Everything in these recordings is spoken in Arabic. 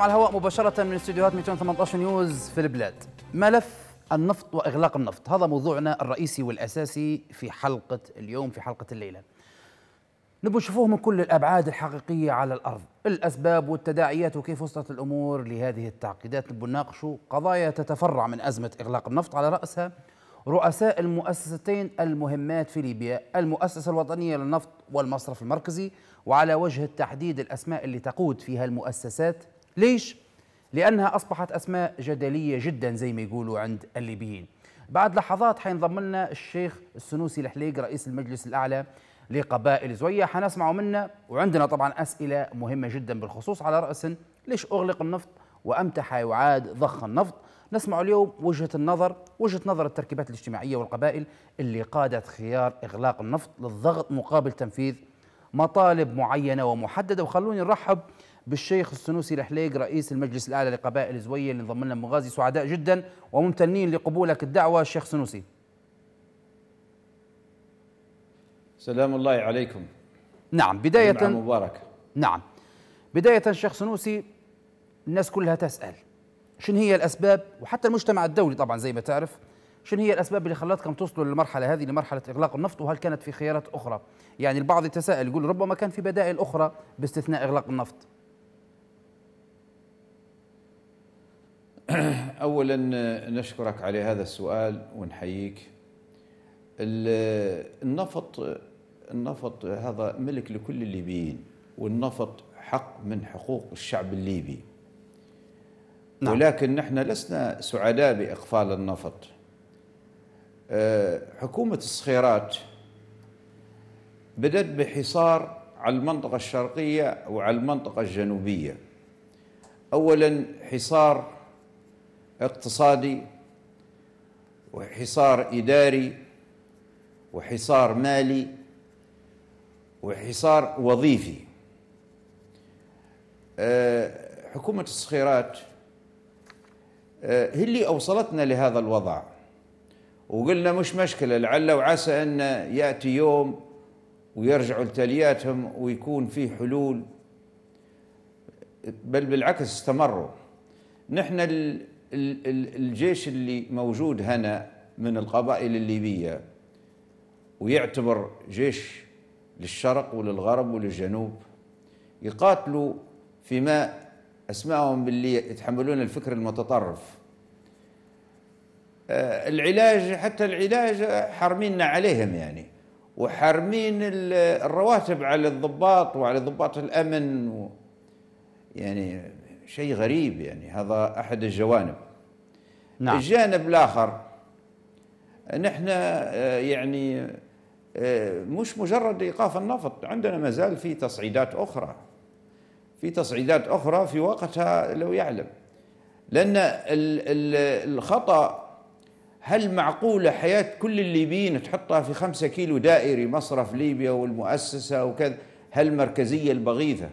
معكم على الهواء مباشرة من استديوهات 218 نيوز في البلاد ملف النفط وإغلاق النفط هذا موضوعنا الرئيسي والأساسي في حلقة اليوم في حلقة الليلة نبغى نشوفوه من كل الأبعاد الحقيقية على الأرض الأسباب والتداعيات وكيف وصلت الأمور لهذه التعقيدات نبغى نناقشوا قضايا تتفرع من أزمة إغلاق النفط على رأسها رؤساء المؤسستين المهمات في ليبيا المؤسسة الوطنية للنفط والمصرف المركزي وعلى وجه التحديد الأسماء اللي تقود فيها المؤسسات ليش؟ لأنها أصبحت أسماء جدلية جدا زي ما يقولوا عند الليبيين بعد لحظات حينضم لنا الشيخ السنوسي الحليق رئيس المجلس الأعلى لقبائل زوية حنسمع منه وعندنا طبعا أسئلة مهمة جدا بالخصوص على رأس ليش أغلق النفط وأمتى حيعاد ضخ النفط نسمع اليوم وجهة النظر وجهة نظر التركيبات الاجتماعية والقبائل اللي قادت خيار إغلاق النفط للضغط مقابل تنفيذ مطالب معينة ومحددة وخلوني نرحب بالشيخ السنوسي الحليق رئيس المجلس الاعلى لقبائل زويه اللي انضم لنا مغازي سعداء جدا وممتنين لقبولك الدعوه الشيخ سنوسي. سلام الله عليكم. نعم بدايه عام مبارك. نعم بدايه الشيخ سنوسي الناس كلها تسال شن هي الاسباب وحتى المجتمع الدولي طبعا زي ما تعرف شن هي الاسباب اللي خلتكم توصلوا للمرحله هذه لمرحله اغلاق النفط وهل كانت في خيارات اخرى؟ يعني البعض يتساءل يقول ربما كان في بدائل اخرى باستثناء اغلاق النفط. اولا آه، نشكرك على هذا السؤال ونحييك آه، النفط آه، النفط هذا ملك لكل الليبيين والنفط حق من حقوق الشعب الليبي نعم. ولكن نحن لسنا سعداء باقفال النفط حكومه الصخيرات بدأت بحصار على المنطقة الشرقية وعلى المنطقة الجنوبية أولا حصار اقتصادي وحصار إداري وحصار مالي وحصار وظيفي آه، حكومة الصخيرات آه، هي اللي أوصلتنا لهذا الوضع وقلنا مش مشكلة لعل وعسى أن يأتي يوم ويرجعوا لتالياتهم ويكون في حلول بل بالعكس استمروا نحن الجيش اللي موجود هنا من القبائل الليبية ويعتبر جيش للشرق وللغرب وللجنوب يقاتلوا فيما أسمعهم باللي يتحملون الفكر المتطرف آه، العلاج حتى العلاج حارميننا عليهم يعني وحارمين الرواتب على الضباط وعلى ضباط الأمن يعني شيء غريب يعني هذا أحد الجوانب نعم. الجانب الآخر نحن آه، يعني آه، مش مجرد إيقاف النفط عندنا ما زال في تصعيدات أخرى في تصعيدات أخرى في وقتها لو يعلم لأن الخطأ هل معقولة حياة كل الليبيين تحطها في خمسة كيلو دائري مصرف ليبيا والمؤسسة وكذا هل مركزية البغيثة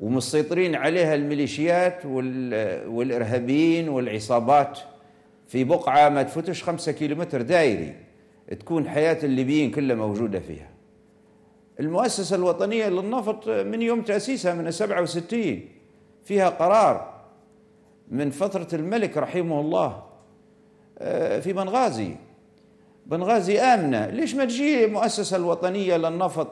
ومسيطرين عليها الميليشيات والارهابيين والعصابات في بقعه ما تفوتش خمسة كيلومتر دائري تكون حياه الليبيين كلها موجوده فيها. المؤسسه الوطنيه للنفط من يوم تاسيسها من 67 فيها قرار من فتره الملك رحمه الله آه، في بنغازي بنغازي امنه ليش ما تجي المؤسسه الوطنيه للنفط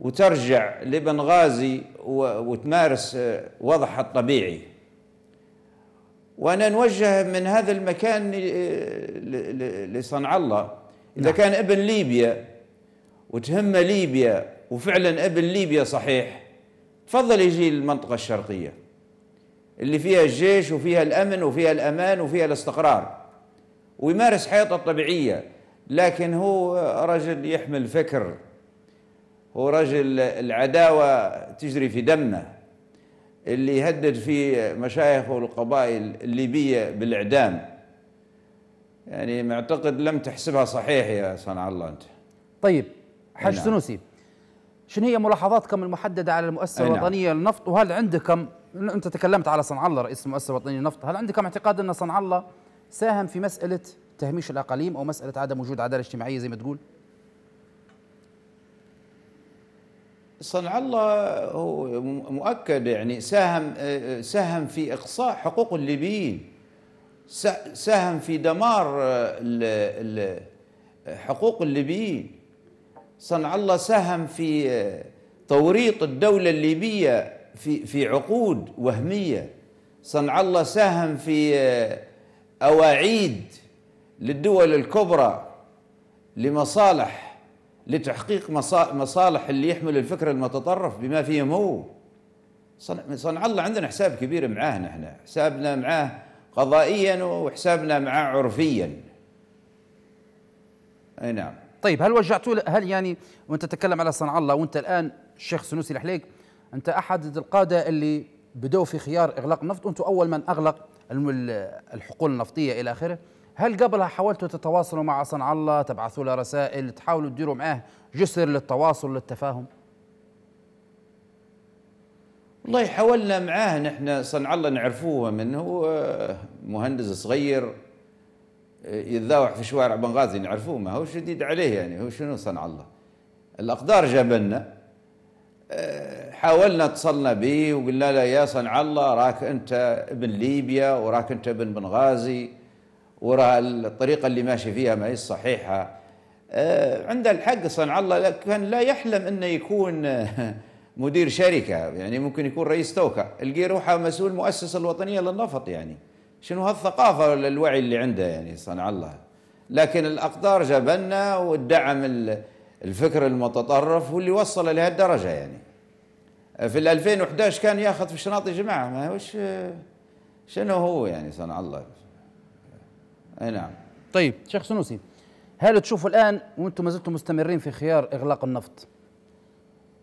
وترجع لبنغازي وتمارس آه، وضعها الطبيعي وأنا نوجه من هذا المكان لصنع الله إذا نعم. كان ابن ليبيا وتهم ليبيا وفعلا ابن ليبيا صحيح تفضل يجي للمنطقة الشرقية اللي فيها الجيش وفيها الأمن وفيها الأمان وفيها الاستقرار ويمارس حياته الطبيعية لكن هو آه، رجل يحمل فكر هو رجل العداوة تجري في دمه اللي يهدد في مشايخ والقبائل الليبية بالإعدام يعني معتقد لم تحسبها صحيح يا صنع الله أنت طيب حاج نعم. سنوسي شنو هي ملاحظاتكم المحددة على المؤسسة نعم. الوطنية للنفط وهل عندكم أنت تكلمت على صنع الله رئيس المؤسسة الوطنية للنفط هل عندكم اعتقاد أن صنع الله ساهم في مسألة تهميش الأقاليم أو مسألة عدم وجود عدالة اجتماعية زي ما تقول؟ صنع الله هو مؤكد يعني ساهم ساهم في اقصاء حقوق الليبيين ساهم في دمار حقوق الليبيين صنع الله ساهم في توريط الدوله الليبيه في في عقود وهميه صنع الله ساهم في اواعيد للدول الكبرى لمصالح لتحقيق مصالح اللي يحمل الفكر المتطرف بما فيهم هو صنع الله عندنا حساب كبير معاه نحن حسابنا معاه قضائيا وحسابنا معاه عرفيا اي نعم طيب هل وجعتوا هل يعني وانت تتكلم على صنع الله وانت الان الشيخ سنوسي الحليق انت احد القاده اللي بدأوا في خيار اغلاق النفط وانتم اول من اغلق الحقول النفطيه الى اخره هل قبلها حاولتوا تتواصلوا مع صنع الله تبعثوا له رسائل تحاولوا تديروا معاه جسر للتواصل للتفاهم والله حاولنا معاه نحن صنع الله نعرفوه منه آه، مهندس صغير آه، يتذاوح في شوارع بنغازي نعرفوه ما هو شديد عليه يعني هو شنو صنع الله الاقدار جاب لنا آه، حاولنا اتصلنا به وقلنا له يا صنع الله راك انت ابن ليبيا وراك انت ابن بنغازي وراء الطريقة اللي ماشي فيها ما هي الصحيحة آه، عند الحق صنع الله كان لا يحلم أنه يكون آه، مدير شركة يعني ممكن يكون رئيس توكا القي روحه مسؤول مؤسسة الوطنية للنفط يعني شنو هالثقافة الوعي اللي عنده يعني صنع الله لكن الأقدار جبنا والدعم الفكر المتطرف واللي وصل لهالدرجة يعني آه، في ال 2011 كان ياخذ في شناطي جماعة ما وش شنو هو يعني صنع الله اي نعم طيب شيخ سنوسي هل تشوف الان وانتم ما زلتم مستمرين في خيار اغلاق النفط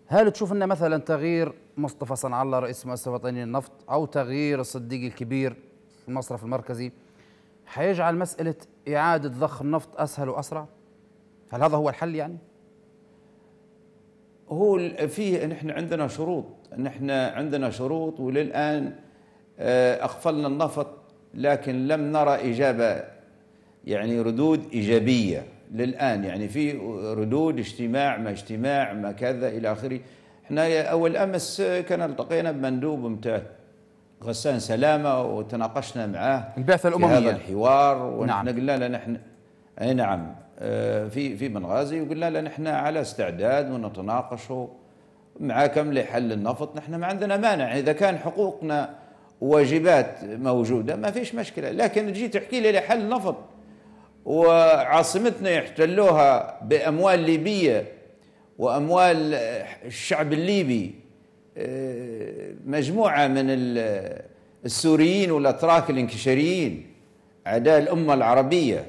هل تشوف ان مثلا تغيير مصطفى صنع الله رئيس مؤسسه وطنيه للنفط او تغيير الصديق الكبير في المصرف المركزي حيجعل مساله اعاده ضخ النفط اسهل واسرع؟ هل هذا هو الحل يعني؟ هو في نحن عندنا شروط نحن عندنا شروط وللان اقفلنا آه، النفط لكن لم نرى اجابه يعني ردود إيجابية للآن يعني في ردود اجتماع ما اجتماع ما كذا إلى آخره احنا أول أمس كان التقينا بمندوب متاع غسان سلامة وتناقشنا معاه البعثة الأممية في هذا الحوار ونحن نعم. قلنا له نحن أي نعم آه، في في بنغازي وقلنا له نحن على استعداد ونتناقش معاكم لحل النفط نحن ما عندنا مانع يعني إذا كان حقوقنا وواجبات موجودة ما فيش مشكلة لكن تجي تحكي لي لحل النفط وعاصمتنا يحتلوها بأموال ليبية وأموال الشعب الليبي آه، مجموعة من السوريين والأتراك الانكشاريين أعداء الأمة العربية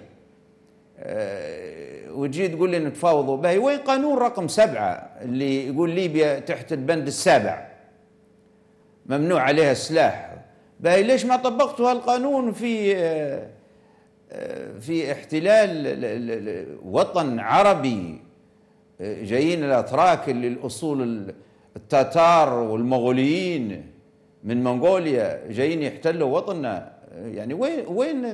آه، وتجي تقول لي نتفاوضوا به وين قانون رقم سبعة اللي يقول ليبيا تحت البند السابع ممنوع عليها السلاح بهي ليش ما طبقتوا هالقانون في آه، في احتلال وطن عربي آه، جايين الاتراك اللي الاصول التتار والمغوليين من منغوليا جايين يحتلوا وطننا آه، يعني وين وين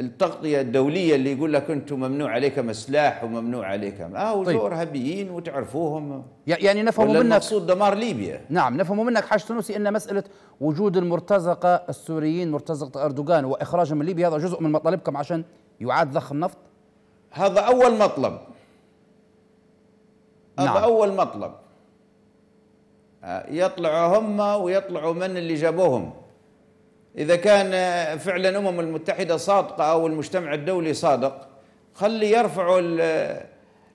التغطيه الدوليه اللي يقول لك انتم ممنوع عليكم سلاح وممنوع عليكم اه طيب. ارهابيين وتعرفوهم يعني نفهم منك المقصود دمار ليبيا نعم نفهم منك حاج تونسي ان مساله وجود المرتزقه السوريين مرتزقه اردوغان واخراجهم من ليبيا هذا جزء من مطالبكم عشان يعاد ضخ النفط هذا اول مطلب هذا نعم. اول مطلب آه، يطلعوا هم ويطلعوا من اللي جابوهم إذا كان فعلا أمم المتحدة صادقة أو المجتمع الدولي صادق خلي يرفعوا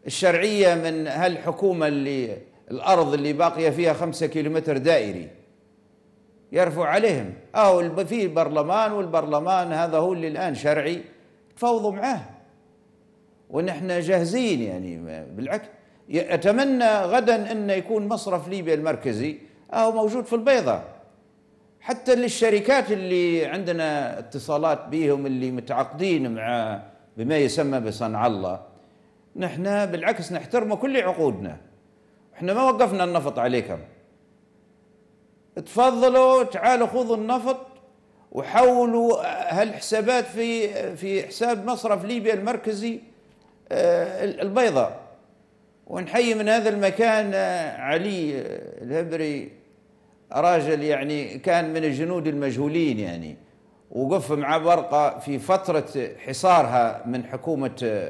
الشرعية من هالحكومة اللي الأرض اللي باقية فيها خمسة كيلومتر دائري يرفع عليهم أو آه، في برلمان والبرلمان هذا هو اللي الآن شرعي تفاوضوا معاه ونحن جاهزين يعني بالعكس أتمنى غدا أن يكون مصرف ليبيا المركزي أو آه، موجود في البيضة حتى للشركات اللي عندنا اتصالات بهم اللي متعاقدين مع بما يسمى بصنع الله نحن بالعكس نحترم كل عقودنا احنا ما وقفنا النفط عليكم تفضلوا تعالوا خذوا النفط وحولوا هالحسابات في في حساب مصرف ليبيا المركزي آه، البيضاء ونحيي من هذا المكان آه، علي آه، الهبري راجل يعني كان من الجنود المجهولين يعني وقف مع برقة في فترة حصارها من حكومة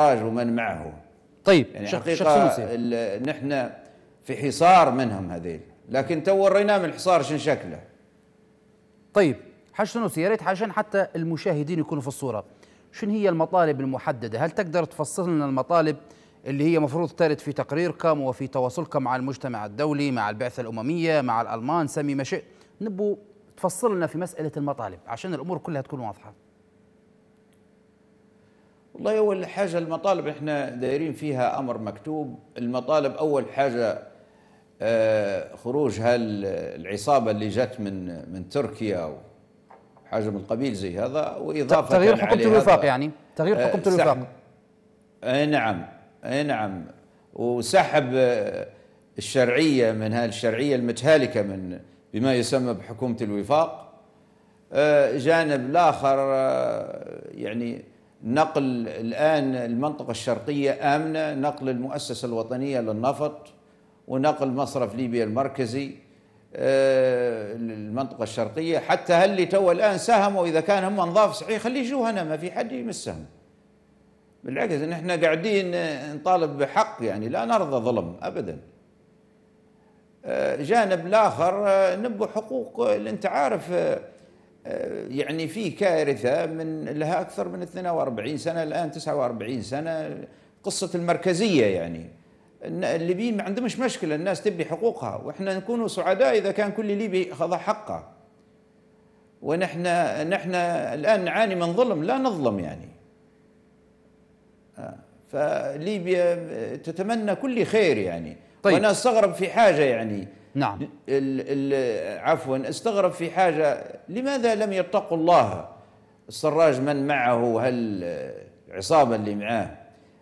راج ومن معه طيب يعني شخ حقيقة نحن في حصار منهم هذيل لكن تو ورينا من الحصار شن شكله طيب حشنو يا ريت عشان حتى المشاهدين يكونوا في الصورة شن هي المطالب المحددة هل تقدر تفصل لنا المطالب اللي هي مفروض ترد في تقريركم وفي تواصلكم مع المجتمع الدولي مع البعثة الأممية مع الألمان سمي ما شئت نبوا تفصل لنا في مسألة المطالب عشان الأمور كلها تكون واضحة والله أول حاجة المطالب إحنا دايرين فيها أمر مكتوب المطالب أول حاجة آه، خروج هالعصابة اللي جت من من تركيا حاجة من القبيل زي هذا وإضافة تغيير حكومة الوفاق يعني تغيير آه، حكومة الوفاق آه، نعم اي نعم وسحب الشرعيه من الشرعيه المتهالكه من بما يسمى بحكومه الوفاق آه، جانب الاخر آه، يعني نقل الان المنطقه الشرقيه امنه نقل المؤسسه الوطنيه للنفط ونقل مصرف ليبيا المركزي آه، المنطقه الشرقيه حتى هل اللي تو الان ساهموا اذا كان هم انظاف صحيح خليه يجوا هنا نعم، ما في حد يمسهم بالعكس نحن قاعدين نطالب بحق يعني لا نرضى ظلم ابدا آه، جانب الاخر آه، نبوا حقوق آه، انت عارف يعني في كارثه من لها اكثر من 42 سنه الان 49 سنه قصه المركزيه يعني الليبيين ما عندهمش مشكله الناس تبي حقوقها واحنا نكونوا سعداء اذا كان كل ليبي خذ حقه ونحن نحن الان نعاني من ظلم لا نظلم يعني فليبيا تتمنى كل خير يعني طيب. وانا استغرب في حاجه يعني نعم الـ الـ عفوا استغرب في حاجه لماذا لم يتقوا الله السراج من معه هالعصابه اللي معاه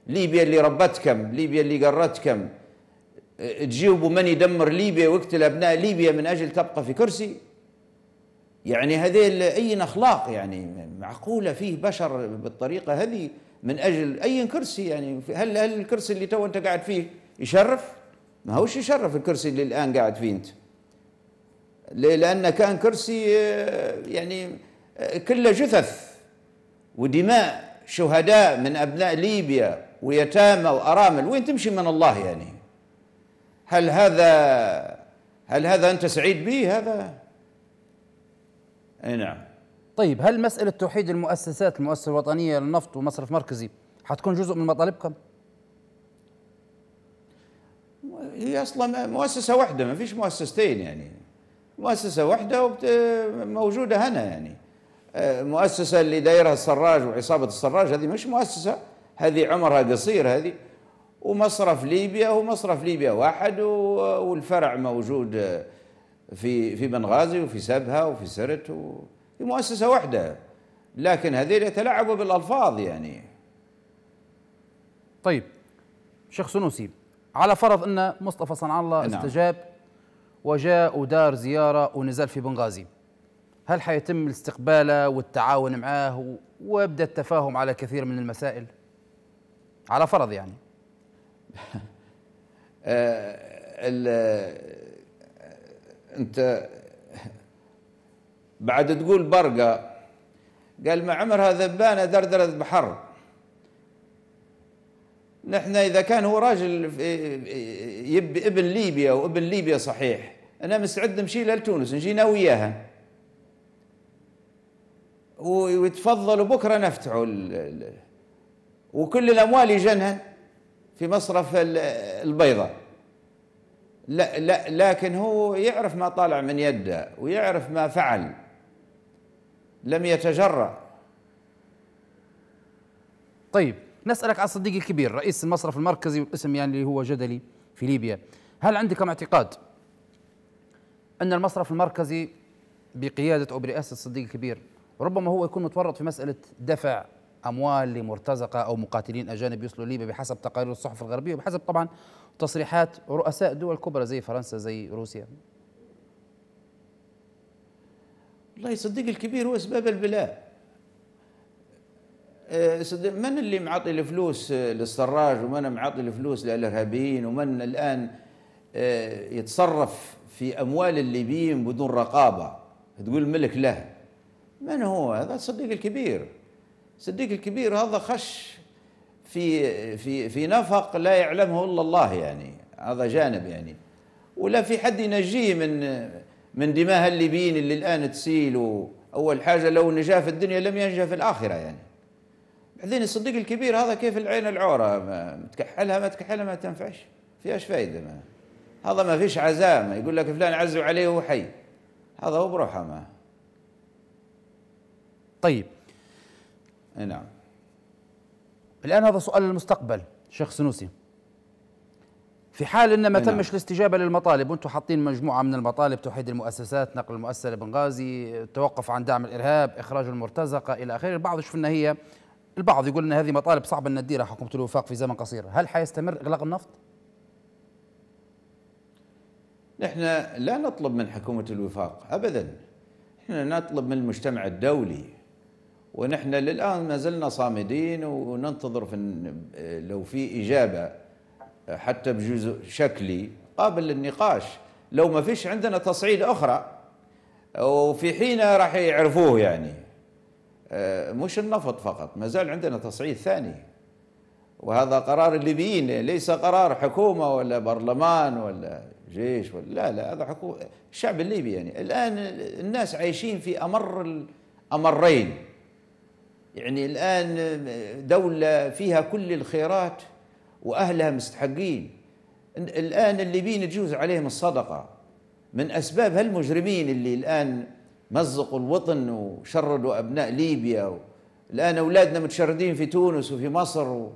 ليبيا اللي ربتكم ليبيا اللي قرتكم تجيبوا من يدمر ليبيا ويقتل ابناء ليبيا من اجل تبقى في كرسي يعني هذيل اي اخلاق يعني معقوله فيه بشر بالطريقه هذه من اجل اي كرسي يعني هل هل الكرسي اللي تو انت قاعد فيه يشرف؟ ما هوش يشرف الكرسي اللي الان قاعد فيه انت. لان كان كرسي آه، يعني آه، كله جثث ودماء شهداء من ابناء ليبيا ويتامى وارامل وين تمشي من الله يعني؟ هل هذا هل هذا انت سعيد به هذا؟ اي نعم طيب هل مسألة توحيد المؤسسات المؤسسة الوطنية للنفط ومصرف مركزي حتكون جزء من مطالبكم؟ هي اصلا مؤسسه واحده ما فيش مؤسستين يعني مؤسسه واحده موجوده هنا يعني مؤسسه اللي دايرها السراج وعصابه السراج هذه مش مؤسسه هذه عمرها قصير هذه ومصرف ليبيا ومصرف ليبيا واحد والفرع موجود في في بنغازي وفي سبها وفي سرت و في مؤسسة واحدة لكن هذين يتلاعبوا بالألفاظ يعني طيب شيخ سنوسي على فرض أن مصطفى صنع الله نعم. استجاب وجاء ودار زيارة ونزل في بنغازي هل حيتم استقباله والتعاون معاه ويبدأ التفاهم على كثير من المسائل على فرض يعني آه، آه، انت بعد تقول برقة قال ما عمرها ذبانة دردرة بحر نحن إذا كان هو راجل يب ابن ليبيا وابن ليبيا صحيح أنا مستعد نمشي لتونس نجينا وياها ويتفضلوا بكرة نفتحوا وكل الأموال يجنها في مصرف البيضة لا لا لكن هو يعرف ما طالع من يده ويعرف ما فعل لم يتجرأ طيب نسألك عن الصديق الكبير رئيس المصرف المركزي والاسم يعني اللي هو جدلي في ليبيا هل عندك اعتقاد أن المصرف المركزي بقيادة أو برئاسة الصديق الكبير ربما هو يكون متورط في مسألة دفع أموال لمرتزقة أو مقاتلين أجانب يوصلوا ليبيا بحسب تقارير الصحف الغربية وبحسب طبعا تصريحات رؤساء دول كبرى زي فرنسا زي روسيا الله يصدق الكبير هو اسباب البلاء آه، من اللي معطي الفلوس آه، للسراج ومن معطي الفلوس للارهابيين ومن الان آه، يتصرف في اموال الليبيين بدون رقابه تقول الملك له من هو هذا الصديق الكبير الصديق الكبير هذا خش في في في نفق لا يعلمه الا الله يعني هذا جانب يعني ولا في حد ينجيه من من دماء الليبيين اللي الآن تسيلوا أول حاجة لو نجا في الدنيا لم ينجا في الآخرة يعني بعدين الصديق الكبير هذا كيف العين العورة ما تكحلها ما تكحلها ما تنفعش فيهاش فايدة ما هذا ما فيش عزاء ما يقول لك فلان عزوا عليه وهو حي هذا هو بروحه ما طيب نعم الآن هذا سؤال المستقبل شيخ سنوسي في حال ان ما نعم. تمش الاستجابه للمطالب وانتم حاطين مجموعه من المطالب توحيد المؤسسات نقل المؤسسه لبنغازي التوقف عن دعم الارهاب اخراج المرتزقه الى اخره البعض شفنا هي البعض يقول ان هذه مطالب صعبه ان نديرها حكومه الوفاق في زمن قصير هل حيستمر اغلاق النفط نحن لا نطلب من حكومه الوفاق ابدا نحن نطلب من المجتمع الدولي ونحن للان ما زلنا صامدين وننتظر في لو في اجابه حتى بجزء شكلي قابل للنقاش لو ما فيش عندنا تصعيد أخرى وفي حين راح يعرفوه يعني آه، مش النفط فقط ما زال عندنا تصعيد ثاني وهذا قرار الليبيين ليس قرار حكومة ولا برلمان ولا جيش ولا لا لا هذا حكومة الشعب الليبي يعني الآن الناس عايشين في أمر الأمرين يعني الآن دولة فيها كل الخيرات وأهلها مستحقين الآن الليبيين تجوز عليهم الصدقة من أسباب هالمجرمين اللي الآن مزقوا الوطن وشردوا أبناء ليبيا الآن أولادنا متشردين في تونس وفي مصر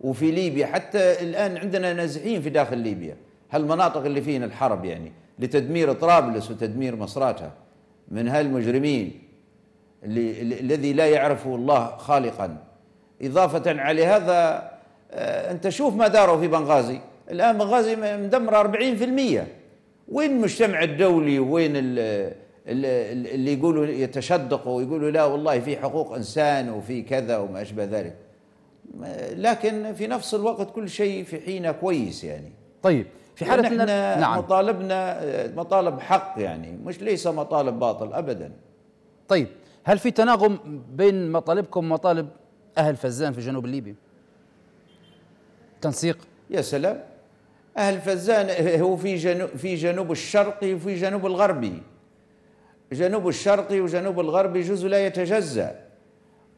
وفي ليبيا حتى الآن عندنا نازحين في داخل ليبيا هالمناطق اللي فيها الحرب يعني لتدمير طرابلس وتدمير مصراتها من هالمجرمين اللي... الذي لا يعرفه الله خالقا إضافة على هذا آه، انت شوف ما داروا في بنغازي الان بنغازي مدمره 40% وين المجتمع الدولي وين اللي يقولوا يتشدقوا ويقولوا لا والله في حقوق انسان وفي كذا وما اشبه ذلك لكن في نفس الوقت كل شيء في حينه كويس يعني طيب في حاله نحن نعم. مطالبنا مطالب حق يعني مش ليس مطالب باطل ابدا طيب هل في تناغم بين مطالبكم ومطالب اهل فزان في جنوب الليبي تنسيق يا سلام أهل فزان هو في جنوب في جنوب الشرقي وفي جنوب الغربي جنوب الشرقي وجنوب الغربي جزء لا يتجزأ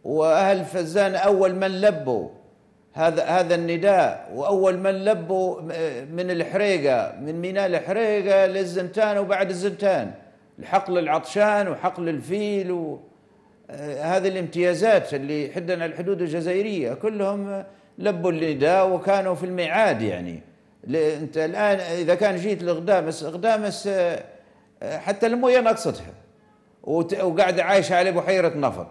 وأهل فزان أول من لبوا هذا هذا النداء وأول من لبوا من الحريقة من ميناء الحريقة للزنتان وبعد الزنتان الحقل العطشان وحقل الفيل و آه، هذه الامتيازات اللي حدنا الحدود الجزائرية كلهم لبوا النداء وكانوا في الميعاد يعني انت الان اذا كان جيت لغدامس غدامس حتى المويه نقصتها وقاعد عايشه على بحيره نفط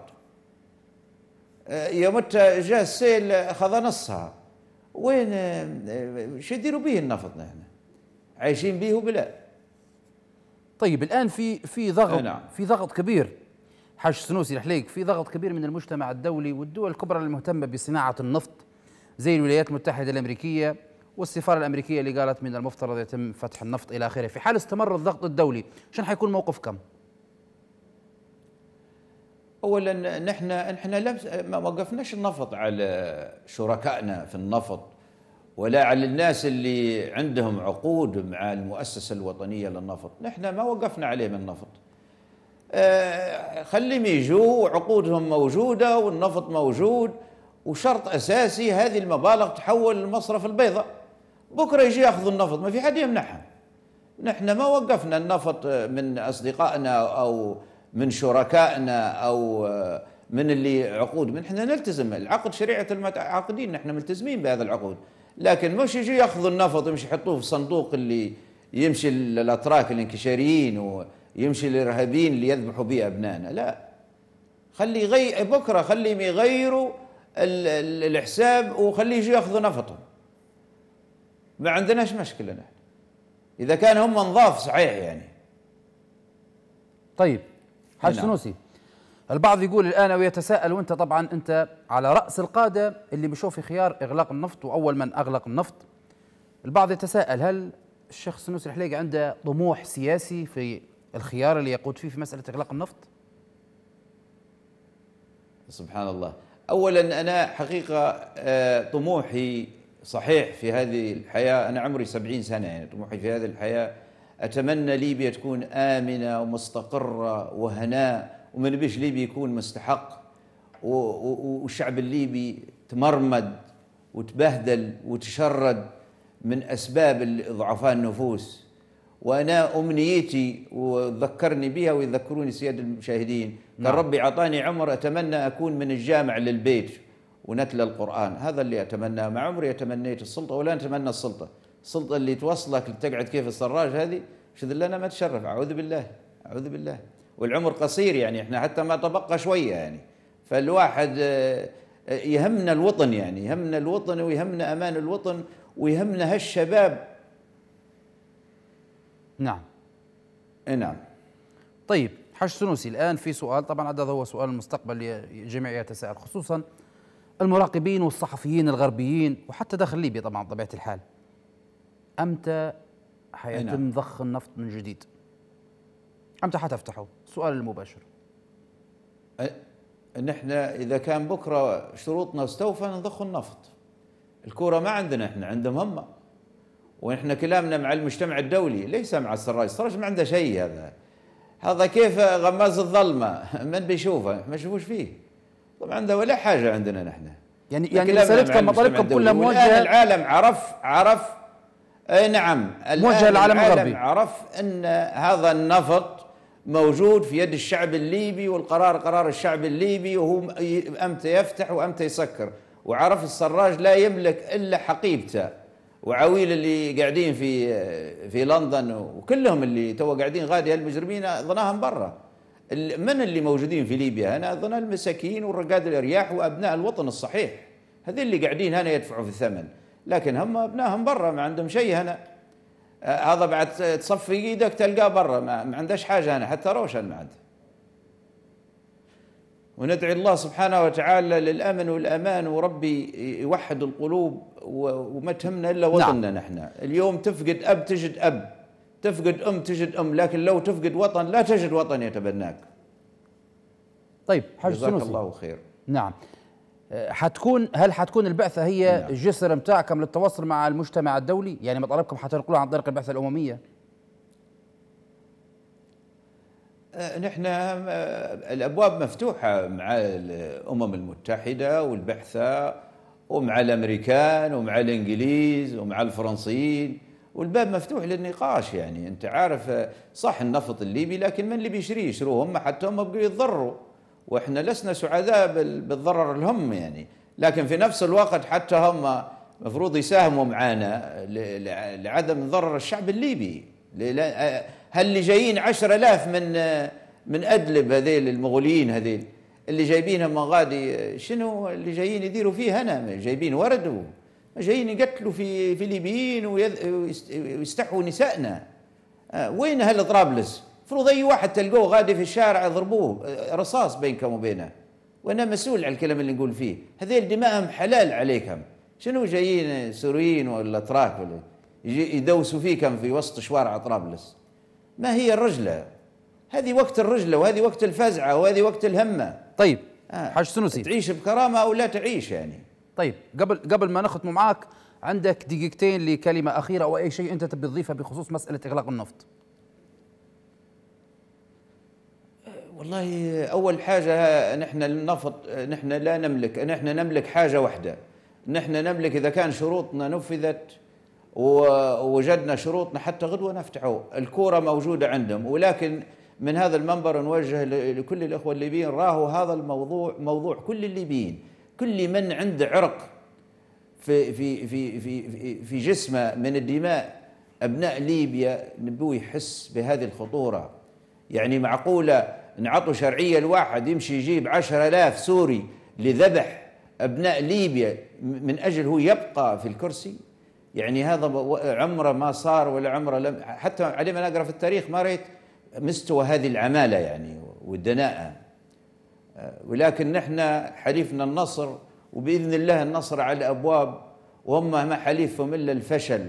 يوم جاء السيل اخذ نصها وين شو يديروا به النفط نحن عايشين به وبلا طيب الان في في ضغط نعم. في ضغط كبير حاج سنوسي رحليك في ضغط كبير من المجتمع الدولي والدول الكبرى المهتمه بصناعه النفط زي الولايات المتحدة الأمريكية والسفارة الأمريكية اللي قالت من المفترض يتم فتح النفط إلى آخره في حال استمر الضغط الدولي شن حيكون موقفكم؟ اولا نحن نحن ما وقفناش النفط على شركائنا في النفط ولا على الناس اللي عندهم عقود مع المؤسسه الوطنيه للنفط، نحن ما وقفنا عليهم النفط. آه، خليهم يجوا عقودهم موجوده والنفط موجود وشرط اساسي هذه المبالغ تحول للمصرف البيضاء بكره يجي ياخذ النفط ما في حد يمنعها نحن ما وقفنا النفط آه، من اصدقائنا او من شركائنا او آه، من اللي عقود من احنا نلتزم العقد شريعه المتعاقدين نحن ملتزمين بهذا العقود لكن مش يجي ياخذوا النفط ويمشي يحطوه في صندوق اللي يمشي للاتراك الانكشاريين ويمشي للارهابيين اللي يذبحوا به ابنائنا لا خلي يغير بكره خليهم يغيروا الحساب وخليه يجي ياخذوا نفطهم ما عندناش مشكله نحن اذا كان هم نظاف صحيح يعني طيب حاج سنوسي نعم. البعض يقول الان ويتساءل وانت طبعا انت على راس القاده اللي مشوا في خيار اغلاق النفط واول من اغلق النفط البعض يتساءل هل الشيخ سنوسي الحليقي عنده طموح سياسي في الخيار اللي يقود فيه في مساله اغلاق النفط سبحان الله اولا انا حقيقه آه، طموحي صحيح في هذه الحياه انا عمري 70 سنه يعني طموحي في هذه الحياه اتمنى ليبيا تكون امنه ومستقره وهناء وما نبيش ليبيا يكون مستحق والشعب الليبي تمرمد وتبهدل وتشرد من اسباب ضعفاء النفوس وانا امنيتي وذكرني بها ويذكروني سياده المشاهدين نعم. قال ربي اعطاني عمر اتمنى اكون من الجامع للبيت ونتلى القران هذا اللي اتمناه مع عمري تمنيت السلطه ولا اتمنى السلطه السلطه اللي توصلك تقعد كيف السراج هذه شذ لنا ما تشرف اعوذ بالله اعوذ بالله والعمر قصير يعني احنا حتى ما تبقى شويه يعني فالواحد آه، يهمنا الوطن يعني يهمنا الوطن ويهمنا امان الوطن ويهمنا هالشباب نعم نعم طيب حاج سنوسي الآن في سؤال طبعا هذا هو سؤال المستقبل لجميع يتساءل خصوصا المراقبين والصحفيين الغربيين وحتى داخل ليبيا طبعا بطبيعة الحال أمتى نعم. حيتم ضخ النفط من جديد؟ أمتى حتفتحوا؟ السؤال المباشر نحن إذا كان بكرة شروطنا استوفى نضخ النفط الكورة ما عندنا احنا عندهم هم ونحن كلامنا مع المجتمع الدولي ليس مع السراج السراج ما عنده شيء هذا هذا كيف غماز الظلمه من بيشوفه ما شوفوش فيه طبعا عنده ولا حاجه عندنا نحن يعني يعني رسالتكم مطالبكم كلها موجهه العالم عرف عرف اي نعم موجهه للعالم الغربي عرف ان هذا النفط موجود في يد الشعب الليبي والقرار قرار الشعب الليبي وهو امتى يفتح وامتى يسكر وعرف السراج لا يملك الا حقيبته وعويل اللي قاعدين في في لندن وكلهم اللي تو قاعدين غادي المجرمين ظناهم برا من اللي موجودين في ليبيا هنا اظن المساكين والرقاد الارياح وابناء الوطن الصحيح هذين اللي قاعدين هنا يدفعوا في الثمن لكن هم ابنائهم برا ما عندهم شيء هنا آه، هذا بعد تصفي ايدك تلقاه برا ما عندهش حاجه هنا حتى روشن ما عنده وندعي الله سبحانه وتعالى للامن والامان وربي يوحد القلوب وما تهمنا الا نعم. وطننا نعم. نحن اليوم تفقد اب تجد اب تفقد ام تجد ام لكن لو تفقد وطن لا تجد وطن يتبناك طيب حاج جزاك سنوسي. الله خير نعم أه، حتكون هل حتكون البعثه هي نعم. الجسر متاعكم للتواصل مع المجتمع الدولي يعني مطالبكم حتنقلوها عن طريق البعثه الامميه أه، نحن أه، الابواب مفتوحه مع الامم المتحده والبعثه ومع الامريكان ومع الانجليز ومع الفرنسيين والباب مفتوح للنقاش يعني انت عارف آه، صح النفط الليبي لكن من اللي بيشريه يشروه هم حتى هم بقوا يتضروا واحنا لسنا سعداء بالضرر لهم يعني لكن في نفس الوقت حتى هم مفروض يساهموا معانا لعدم ضرر الشعب الليبي آه، هل اللي جايين عشرة آلاف من آه، من أدلب هذيل المغوليين هذيل اللي جايبينهم غادي شنو اللي جايين يديروا فيه هنا جايبين ورد جايين يقتلوا في في ليبيين ويستحوا نسائنا آه، وين هل طرابلس المفروض اي واحد تلقوه غادي في الشارع يضربوه آه، رصاص بينكم وبينه وانا مسؤول على الكلام اللي نقول فيه هذيل دماءهم حلال عليكم شنو جايين سوريين ولا اتراك ولا يدوسوا فيكم في وسط شوارع طرابلس ما هي الرجله هذه وقت الرجله وهذه وقت الفزعه وهذه وقت الهمه طيب آه. حاج سنوسي تعيش بكرامه او لا تعيش يعني طيب قبل قبل ما نختم معاك عندك دقيقتين لكلمه اخيره او اي شيء انت تبي تضيفه بخصوص مساله اغلاق النفط والله اول حاجه نحن النفط نحن لا نملك نحن نملك حاجه واحده نحن نملك اذا كان شروطنا نفذت ووجدنا شروطنا حتى غدوه نفتحوا الكوره موجوده عندهم ولكن من هذا المنبر نوجه لكل الإخوة الليبيين راهو هذا الموضوع موضوع كل الليبيين كل من عنده عرق في في في في في جسمه من الدماء ابناء ليبيا نبوي يحس بهذه الخطوره يعني معقوله نعطوا شرعيه لواحد يمشي يجيب 10000 سوري لذبح ابناء ليبيا من اجل هو يبقى في الكرسي يعني هذا عمره ما صار ولا عمره لم حتى علي ما نقرا في التاريخ ما ريت مستوى هذه العمالة يعني والدناءة ولكن نحن حليفنا النصر وبإذن الله النصر على الأبواب وهم ما حليفهم إلا الفشل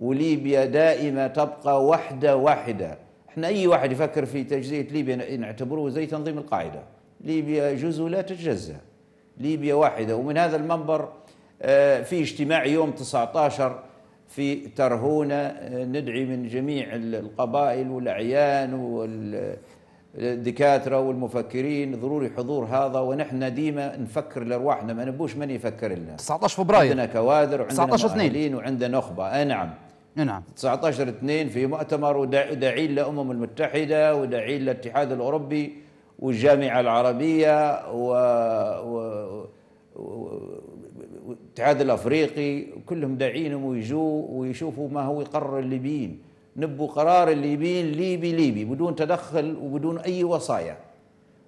وليبيا دائما تبقى وحدة واحدة احنا أي واحد يفكر في تجزئة ليبيا نعتبروه زي تنظيم القاعدة ليبيا جزء لا تتجزأ ليبيا واحدة ومن هذا المنبر آه، في اجتماع يوم 19 في ترهونة آه، ندعي من جميع القبائل والأعيان والدكاترة والمفكرين ضروري حضور هذا ونحن ديما نفكر لأرواحنا ما نبوش من يفكر لنا 19 فبراير عندنا كوادر وعندنا 19 وعندنا نخبة آه نعم نعم 19 2 في مؤتمر وداعين لأمم المتحدة وداعين للاتحاد الأوروبي والجامعة العربية و, و... الاتحاد الافريقي كلهم داعينهم ويجوا ويشوفوا ما هو يقرر الليبيين نبوا قرار الليبيين ليبي ليبي بدون تدخل وبدون اي وصايا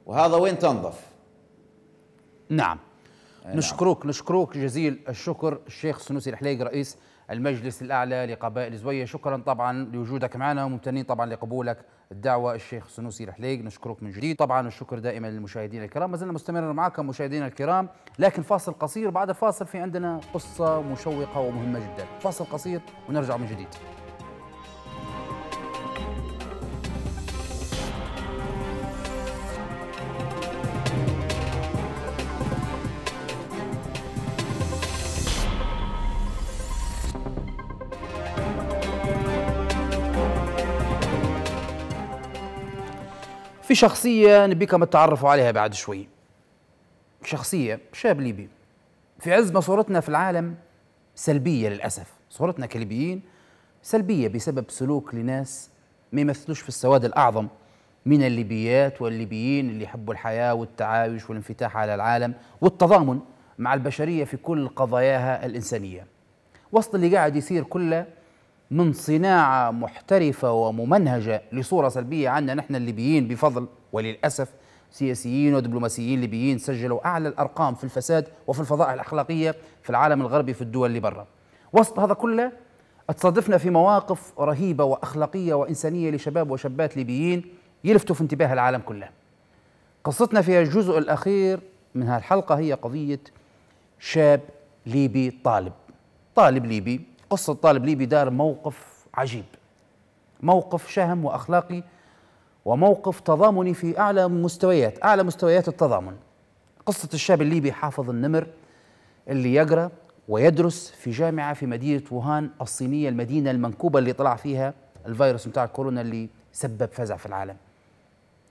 وهذا وين تنظف نعم, نعم. نشكرك نشكرك جزيل الشكر الشيخ سنوسي الحليق رئيس المجلس الأعلى لقبائل زوية شكرا طبعا لوجودك معنا وممتنين طبعا لقبولك الدعوة الشيخ سنوسي الحليق نشكرك من جديد طبعا الشكر دائما للمشاهدين الكرام مازلنا مستمرين معكم مشاهدينا الكرام لكن فاصل قصير بعد فاصل في عندنا قصة مشوقة ومهمة جدا فاصل قصير ونرجع من جديد في شخصية نبيكم تتعرفوا عليها بعد شوي شخصية شاب ليبي في عز ما صورتنا في العالم سلبية للأسف صورتنا كليبيين سلبية بسبب سلوك لناس ما يمثلوش في السواد الأعظم من الليبيات والليبيين اللي يحبوا الحياة والتعايش والانفتاح على العالم والتضامن مع البشرية في كل قضاياها الإنسانية وسط اللي قاعد يصير كله من صناعة محترفة وممنهجة لصورة سلبية عنا نحن الليبيين بفضل وللأسف سياسيين ودبلوماسيين ليبيين سجلوا أعلى الأرقام في الفساد وفي الفضائح الأخلاقية في العالم الغربي في الدول اللي برا وسط هذا كله تصادفنا في مواقف رهيبة وأخلاقية وإنسانية لشباب وشابات ليبيين يلفتوا في انتباه العالم كله قصتنا في الجزء الأخير من هالحلقة هي قضية شاب ليبي طالب طالب ليبي قصة طالب ليبي دار موقف عجيب موقف شهم وأخلاقي وموقف تضامني في أعلى مستويات أعلى مستويات التضامن قصة الشاب الليبي حافظ النمر اللي يقرأ ويدرس في جامعة في مدينة ووهان الصينية المدينة المنكوبة اللي طلع فيها الفيروس متاع كورونا اللي سبب فزع في العالم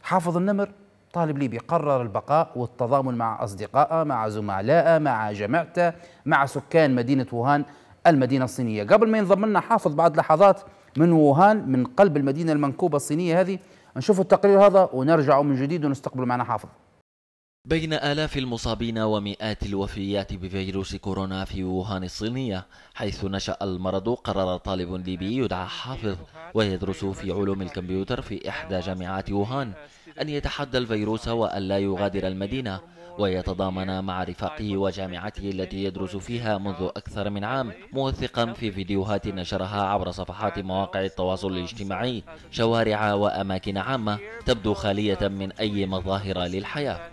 حافظ النمر طالب ليبي قرر البقاء والتضامن مع أصدقائه مع زملائه مع جماعته مع سكان مدينة ووهان المدينة الصينية قبل ما ينضم لنا حافظ بعد لحظات من ووهان من قلب المدينة المنكوبة الصينية هذه نشوف التقرير هذا ونرجع من جديد ونستقبل معنا حافظ بين آلاف المصابين ومئات الوفيات بفيروس كورونا في ووهان الصينية حيث نشأ المرض قرر طالب ليبي يدعى حافظ ويدرس في علوم الكمبيوتر في إحدى جامعات ووهان أن يتحدى الفيروس وأن لا يغادر المدينة ويتضامن مع رفاقه وجامعته التي يدرس فيها منذ أكثر من عام موثقا في فيديوهات نشرها عبر صفحات مواقع التواصل الاجتماعي شوارع وأماكن عامة تبدو خالية من أي مظاهر للحياة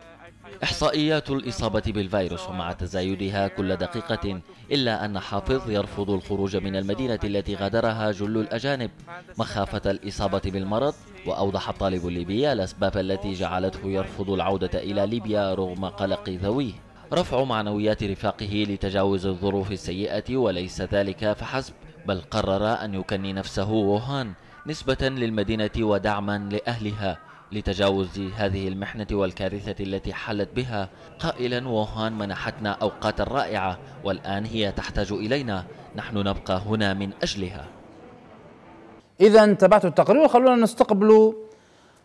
إحصائيات الإصابة بالفيروس ومع تزايدها كل دقيقة إلا أن حافظ يرفض الخروج من المدينة التي غادرها جل الأجانب مخافة الإصابة بالمرض وأوضح الطالب الليبي الأسباب التي جعلته يرفض العودة إلى ليبيا رغم قلق ذويه رفع معنويات رفاقه لتجاوز الظروف السيئة وليس ذلك فحسب بل قرر أن يكني نفسه ووهان نسبة للمدينة ودعما لأهلها لتجاوز هذه المحنة والكارثة التي حلت بها قائلا ووهان منحتنا أوقاتا رائعة والآن هي تحتاج إلينا نحن نبقى هنا من أجلها إذا تابعت التقرير خلونا نستقبل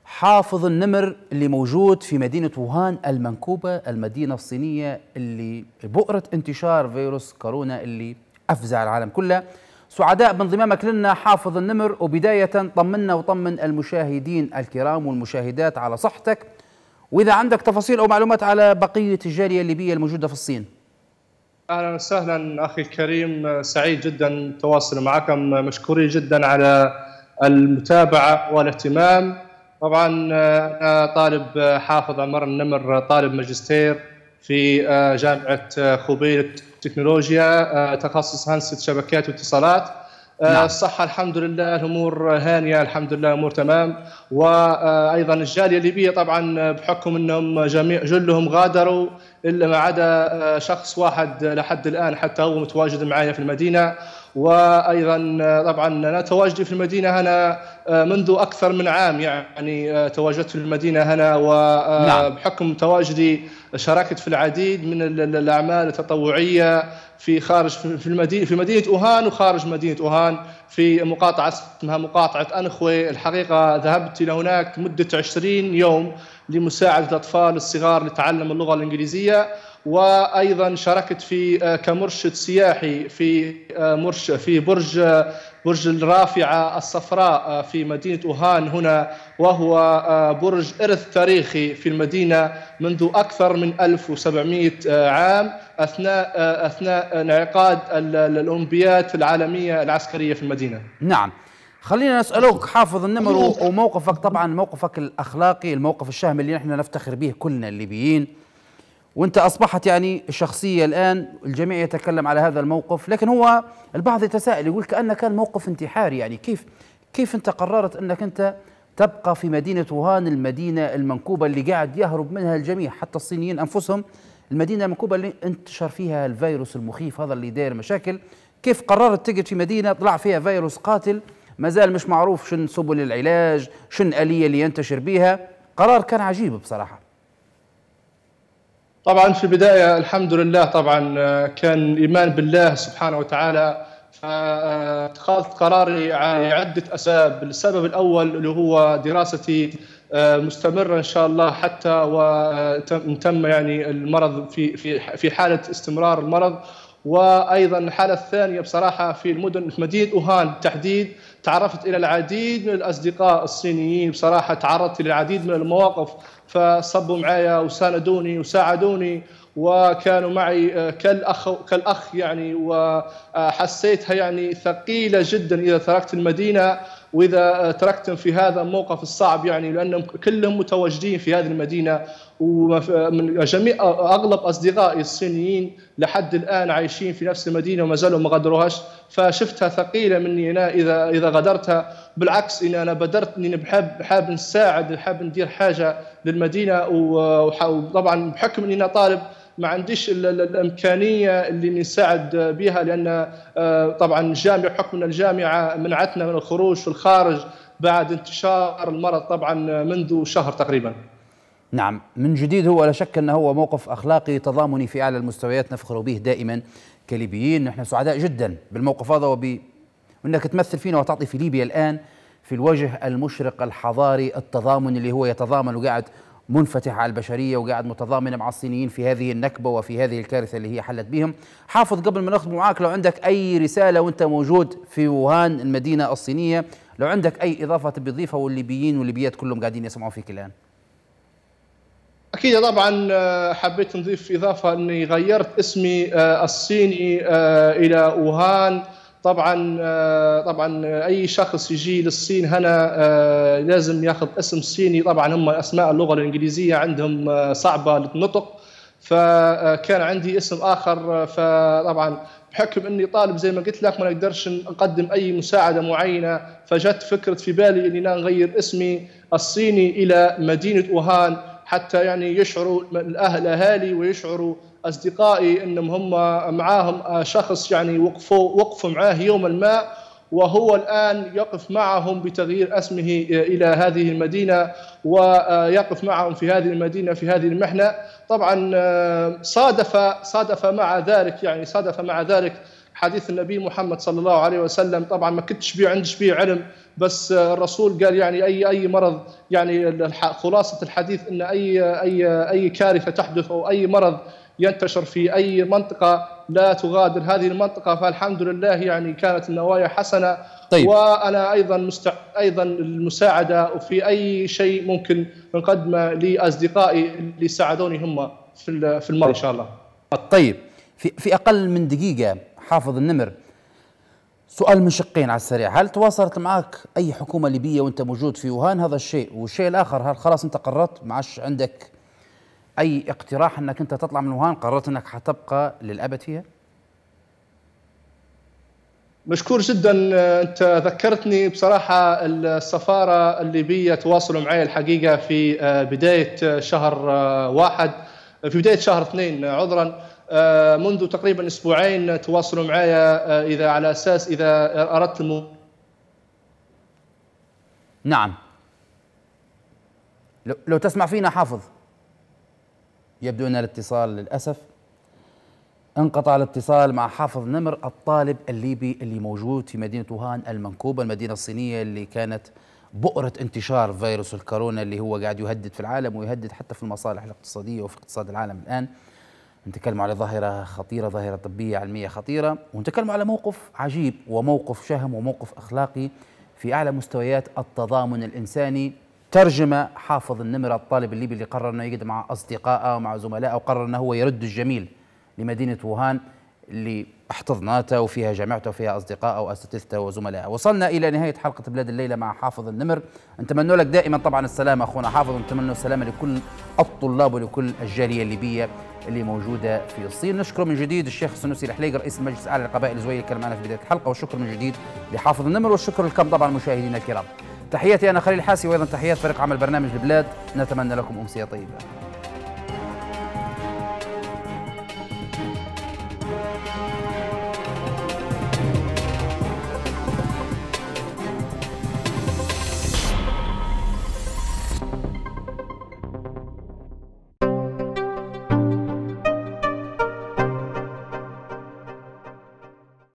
حافظ النمر اللي موجود في مدينة ووهان المنكوبة المدينة الصينية اللي بؤرة انتشار فيروس كورونا اللي أفزع العالم كله سعداء بانضمامك لنا حافظ النمر وبداية طمنا وطمن المشاهدين الكرام والمشاهدات على صحتك وإذا عندك تفاصيل أو معلومات على بقية الجالية الليبية الموجودة في الصين أهلا وسهلا أخي الكريم سعيد جدا تواصل معكم مشكورين جدا على المتابعة والاهتمام طبعا أنا طالب حافظ عمر النمر طالب ماجستير في آه، جامعه آه، خبير التكنولوجيا آه، تخصص هندسه شبكات واتصالات نعم. الصحة الحمد لله الأمور هانية الحمد لله الأمور تمام وأيضا الجالية الليبية طبعا بحكم أنهم جميع جلهم غادروا إلا ما عدا شخص واحد لحد الآن حتى هو متواجد معايا في المدينة وايضا طبعا انا تواجدي في المدينه هنا آه، منذ اكثر من عام يعني آه، تواجدت في المدينه هنا وبحكم آه، نعم. تواجدي شاركت في العديد من الاعمال التطوعيه في خارج في المدينه في مدينه اوهان وخارج مدينه اوهان في مقاطعه اسمها مقاطعه انخوي الحقيقه ذهبت الى هناك مده 20 يوم لمساعده الاطفال الصغار لتعلم اللغه الانجليزيه وايضا شاركت في آه، كمرشد سياحي في آه، مرش في برج برج الرافعه الصفراء آه، في مدينه اوهان هنا وهو برج ارث تاريخي في المدينه منذ اكثر من 1700 عام اثناء اثناء انعقاد الاولمبياد العالميه العسكريه في المدينه. نعم. خلينا نسألك حافظ النمر وموقفك طبعا موقفك الأخلاقي الموقف الشهم اللي نحن نفتخر به كلنا الليبيين وانت اصبحت يعني الشخصيه الان الجميع يتكلم على هذا الموقف لكن هو البعض يتساءل يقول كانه كان موقف انتحاري يعني كيف كيف انت قررت انك انت تبقى في مدينه ووهان المدينه المنكوبه اللي قاعد يهرب منها الجميع حتى الصينيين انفسهم المدينه المنكوبه اللي انتشر فيها الفيروس المخيف هذا اللي داير مشاكل كيف قررت تقعد في مدينه طلع فيها فيروس قاتل ما زال مش معروف شن سبل العلاج شن اليه اللي ينتشر بها قرار كان عجيب بصراحه طبعا في البدايه الحمد لله طبعا آه، كان الايمان بالله سبحانه وتعالى فاتخذت آه، آه، قراري على عده اسباب، السبب الاول اللي هو دراستي مستمره ان شاء الله حتى وتم تم يعني المرض في في في حاله استمرار المرض وايضا الحاله الثانيه بصراحه في المدن في مدينه اوهان بالتحديد تعرفت الى العديد من الاصدقاء الصينيين بصراحه تعرضت الى العديد من المواقف فصبوا معايا وساندوني وساعدوني وكانوا معي آه، كالاخ كالاخ يعني وحسيتها يعني ثقيله جدا اذا تركت المدينه واذا تركتم في هذا الموقف الصعب يعني لانهم كلهم متواجدين في هذه المدينه ومن جميع اغلب اصدقائي الصينيين لحد الان عايشين في نفس المدينه وما زالوا ما غادروهاش فشفتها ثقيله مني انا اذا اذا غادرتها بالعكس ان انا بدرت اني بحب حاب نساعد حاب ندير حاجه للمدينه وطبعا بحكم اني انا طالب ما عنديش الامكانيه اللي نساعد بها لان آه، طبعا الجامعه حكم الجامعه منعتنا من الخروج في الخارج بعد انتشار المرض طبعا منذ شهر تقريبا. نعم من جديد هو لا شك انه هو موقف اخلاقي تضامني في اعلى المستويات نفخر به دائما كليبيين نحن سعداء جدا بالموقف هذا وب وانك تمثل فينا وتعطي في ليبيا الان في الوجه المشرق الحضاري التضامن اللي هو يتضامن وقاعد منفتح على البشريه وقاعد متضامن مع الصينيين في هذه النكبه وفي هذه الكارثه اللي هي حلت بهم حافظ قبل ما نختم معاك لو عندك اي رساله وانت موجود في ووهان المدينه الصينيه لو عندك اي اضافه تبي تضيفها والليبيين والليبيات كلهم قاعدين يسمعوا فيك الان اكيد طبعا آه، حبيت نضيف اضافه اني غيرت اسمي آه، الصيني آه، الى ووهان طبعا آه، طبعا اي شخص يجي للصين هنا آه، لازم ياخذ اسم صيني طبعا هم اسماء اللغه الانجليزيه عندهم آه، صعبه للنطق فكان عندي اسم اخر فطبعا بحكم اني طالب زي ما قلت لك ما نقدرش نقدم اي مساعده معينه فجت فكره في بالي اني نغير اسمي الصيني الى مدينه اوهان حتى يعني يشعروا الاهل الاهالي ويشعروا اصدقائي انهم هم معاهم آه، شخص يعني وقفوا وقفوا معاه يوما ما وهو الان يقف معهم بتغيير اسمه آه، الى هذه المدينه ويقف آه، معهم في هذه المدينه في هذه المحنه طبعا صادف صادف مع ذلك يعني صادف مع ذلك حديث النبي محمد صلى الله عليه وسلم طبعا ما كنتش بيه عندش بيه علم بس الرسول قال يعني اي اي مرض يعني خلاصه الحديث ان اي اي اي كارثه تحدث او اي مرض ينتشر في اي منطقه لا تغادر هذه المنطقه فالحمد لله يعني كانت النوايا حسنه طيب. وانا ايضا مستع... ايضا المساعده في اي شيء ممكن نقدمه لاصدقائي اللي ساعدوني هم في في طيب. ان شاء الله طيب في في اقل من دقيقه حافظ النمر سؤال من شقين على السريع هل تواصلت معك اي حكومه ليبيه وانت موجود في وهان هذا الشيء والشيء الاخر هل خلاص انت قررت معش عندك اي اقتراح انك انت تطلع من وهان قررت انك حتبقى للابد فيها؟ مشكور جدا انت ذكرتني بصراحه السفاره الليبيه تواصلوا معي الحقيقه في آه، بدايه آه، شهر آه، واحد في بدايه شهر اثنين عذرا منذ تقريبا اسبوعين تواصلوا معي اذا على اساس اذا اردت المو... نعم لو تسمع فينا حافظ يبدو أن الاتصال للأسف انقطع الاتصال مع حافظ نمر الطالب الليبي اللي موجود في مدينة ووهان المنكوبة المدينة الصينية اللي كانت بؤرة انتشار فيروس الكورونا اللي هو قاعد يهدد في العالم ويهدد حتى في المصالح الاقتصادية وفي اقتصاد العالم الآن نتكلم على ظاهرة خطيرة ظاهرة طبية علمية خطيرة ونتكلم على موقف عجيب وموقف شهم وموقف أخلاقي في أعلى مستويات التضامن الإنساني ترجمة حافظ النمر الطالب الليبي اللي قرر أنه يقعد مع أصدقائه ومع زملائه وقرر أنه هو يرد الجميل لمدينة ووهان اللي احتضناته وفيها جامعته وفيها أصدقائه وأساتذته وزملائه وصلنا إلى نهاية حلقة بلاد الليلة مع حافظ النمر نتمنى لك دائما طبعا السلام أخونا حافظ ونتمنى السلامة لكل الطلاب ولكل الجالية الليبية اللي موجودة في الصين نشكر من جديد الشيخ السنوسي الحليق رئيس المجلس الأعلى للقبائل الزوية اللي كان معنا في بداية الحلقة والشكر من جديد لحافظ النمر والشكر لكم طبعا مشاهدينا الكرام تحياتي أنا خليل حاسي وأيضا تحيات فريق عمل برنامج البلاد نتمنى لكم أمسية طيبة